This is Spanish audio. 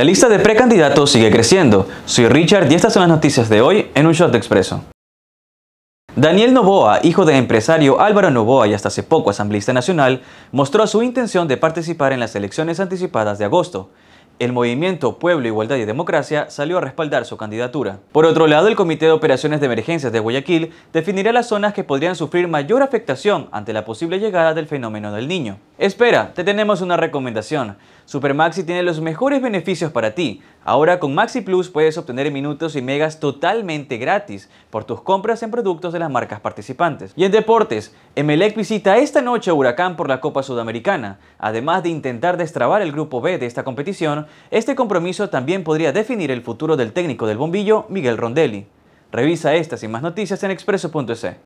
La lista de precandidatos sigue creciendo. Soy Richard y estas son las noticias de hoy en un Shot Expreso. Daniel Novoa, hijo del empresario Álvaro Novoa y hasta hace poco asambleísta nacional, mostró su intención de participar en las elecciones anticipadas de agosto. El movimiento Pueblo, Igualdad y Democracia salió a respaldar su candidatura. Por otro lado, el Comité de Operaciones de Emergencias de Guayaquil definirá las zonas que podrían sufrir mayor afectación ante la posible llegada del fenómeno del niño. Espera, te tenemos una recomendación. Supermaxi tiene los mejores beneficios para ti. Ahora con Maxi Plus puedes obtener minutos y megas totalmente gratis por tus compras en productos de las marcas participantes. Y en deportes, Emelec visita esta noche a Huracán por la Copa Sudamericana. Además de intentar destrabar el grupo B de esta competición, este compromiso también podría definir el futuro del técnico del bombillo, Miguel Rondelli. Revisa estas y más noticias en expreso.es.